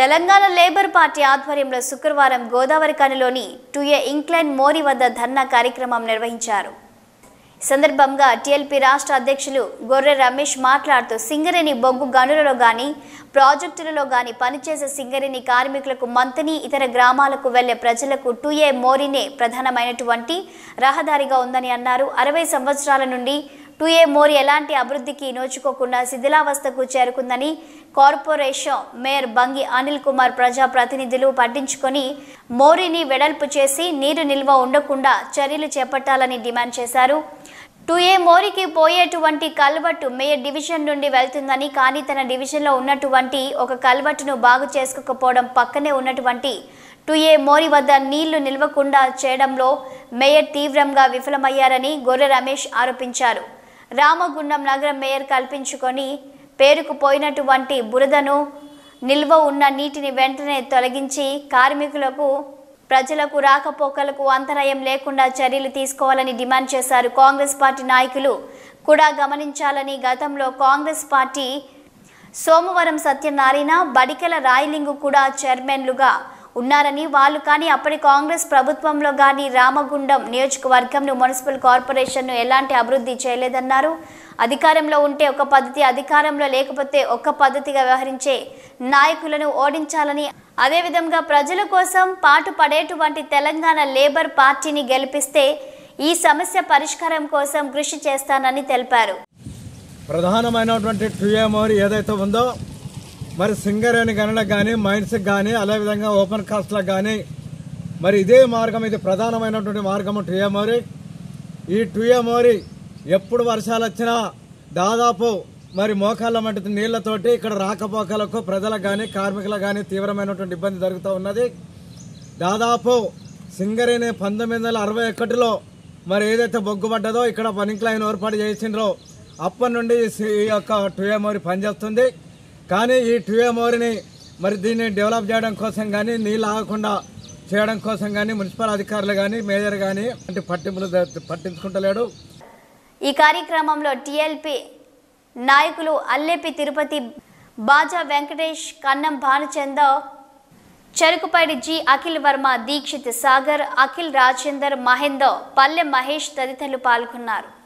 Telangana labour party ఆధ్వర్యంలో శుక్రవారం Godavari కనిలోని టుఏ incline మోరి వద్ద ధర్నా కార్యక్రమం నిర్వహించారు సందర్భంగా టీఎల్పీ రాష్ట్ర అధ్యక్షులు గొర్రె రమేష్ మాట్లాడుతూ సింగరేణి బొగ్గు గనులలో గాని ప్రాజెక్టులలో గాని పనిచేసే సింగరేణి కార్మికులకు మంతని ఇతర గ్రామాలకు వెళ్లే ప్రజలకు టూఏ మోరినే ప్రధానమైనటువంటి రహదారిగా ఉందని అన్నారు అరవై సంవత్సరాల నుండి టూఏ మోర్ ఎలాంటి అభివృద్ధికి నోచుకోకుండా శిథిలావస్థకు చేరుకుందని కార్పొరేషన్ మేయర్ బంగి అనిల్ కుమార్ ప్రజాప్రతినిధులు పట్టించుకొని మోరీని వెడల్పు చేసి నీరు నిల్వ ఉండకుండా చర్యలు చేపట్టాలని డిమాండ్ చేశారు టూఏ మోరీకి పోయేటువంటి కల్వట్టు మేయర్ డివిజన్ నుండి వెళ్తుందని కానీ తన డివిజన్లో ఉన్నటువంటి ఒక కల్వట్టును బాగు చేసుకోకపోవడం పక్కనే ఉన్నటువంటి టూఏ మోరీ వద్ద నీళ్లు నిల్వకుండా చేయడంలో మేయర్ తీవ్రంగా విఫలమయ్యారని గొర్రె రమేష్ ఆరోపించారు రామగుండం నగరం మేయర్ కల్పించుకొని పేరుకు పోయినటువంటి బురదను నిల్వ ఉన్న నీటిని వెంటనే తొలగించి కార్మికులకు ప్రజలకు రాకపోకలకు అంతరాయం లేకుండా చర్యలు తీసుకోవాలని డిమాండ్ చేశారు కాంగ్రెస్ పార్టీ నాయకులు కూడా గమనించాలని గతంలో కాంగ్రెస్ పార్టీ సోమవారం సత్యనారాయణ బడికెల రాయలింగు కూడా చైర్మన్లుగా ఉన్నారని వాళ్ళు కానీ అప్పటి కాంగ్రెస్ ప్రభుత్వంలో కానీ రామగుండం నియోజకవర్గంను మున్సిపల్ కార్పొరేషన్ను ఎలాంటి అభివృద్ధి చేయలేదన్నారు అధికారంలో ఉంటే ఒక పద్ధతి అధికారంలో లేకపోతే ఒక పద్ధతిగా వ్యవహరించే నాయకులను ఓడించాలని అదేవిధంగా ప్రజల కోసం పాటు పడేటువంటి తెలంగాణ లేబర్ పార్టీని గెలిపిస్తే ఈ సమస్య పరిష్కారం కోసం కృషి చేస్తానని తెలిపారు ప్రధానమైనటువంటి ఏదైతే ఉందో మరి సింగరేణి గనులకు కానీ మైన్స్కి కానీ అదేవిధంగా ఓపెన్ కాస్ట్లకు కానీ మరి ఇదే మార్గం ఇది ప్రధానమైనటువంటి మార్గము టుయమోరి ఈ టుయమోరి ఎప్పుడు వర్షాలు వచ్చినా దాదాపు మరి మోకాళ్ళ మట్టి నీళ్లతోటి ఇక్కడ రాకపోకలకు ప్రజలకు కానీ కార్మికులకు కానీ తీవ్రమైనటువంటి ఇబ్బంది జరుగుతూ ఉన్నది దాదాపు సింగరేణి పంతొమ్మిది వందల అరవై ఒకటిలో మరి ఏదైతే బొగ్గుపడ్డదో ఇక్కడ లైన్ ఏర్పాటు చేసిండ్రో అప్పటి నుండి ఈ యొక్క టుయమోరి పనిచేస్తుంది కానీ ఈ టీఎంఓరిని మరి దీన్ని డెవలప్ చేయడం కోసం కానీ నీళ్ళు ఆగకుండా చేయడం కోసం కానీ మున్సిపల్ అధికారులు కానీ మేజర్ కానీ అంటే పట్టింపులు పట్టించుకుంటలేడు ఈ కార్యక్రమంలో టీఎల్పీ నాయకులు అల్లేపి తిరుపతి బాజా వెంకటేష్ కన్నం భానుచంద చెరుకుపైడి జి అఖిల్ వర్మ దీక్షిత్ సాగర్ అఖిల్ రాజేందర్ మహేందర్ పల్లె మహేష్ తదితరులు పాల్గొన్నారు